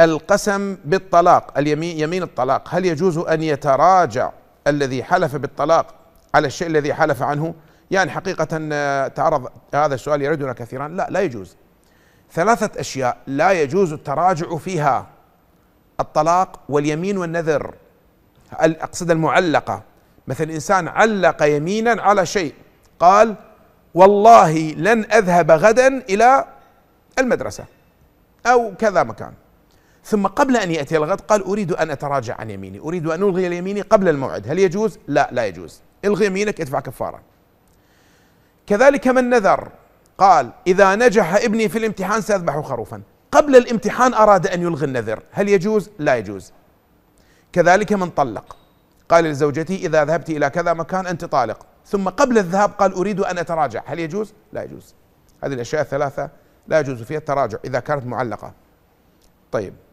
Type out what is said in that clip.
القسم بالطلاق اليمين يمين الطلاق هل يجوز أن يتراجع الذي حلف بالطلاق على الشيء الذي حلف عنه يعني حقيقة آه، تعرض هذا السؤال يردنا كثيرا لا لا يجوز ثلاثة أشياء لا يجوز التراجع فيها الطلاق واليمين والنذر أقصد المعلقة مثل إنسان علق يمينا على شيء قال والله لن أذهب غدا إلى المدرسة أو كذا مكان ثم قبل أن يأتي الغد قال أريد أن أتراجع عن يميني أريد أن ألغي يميني قبل الموعد هل يجوز؟ لا لا يجوز الغي يمينك ادفع كفارة كذلك من نذر قال إذا نجح ابني في الامتحان سأذبح خروفا قبل الامتحان أراد أن يلغي النذر هل يجوز؟ لا يجوز كذلك من طلق قال لزوجتي إذا ذهبت إلى كذا مكان أنت طالق ثم قبل الذهاب قال أريد أن أتراجع هل يجوز؟ لا يجوز هذه الأشياء الثلاثة لا يجوز فيها التراجع إذا كانت معلقة طيب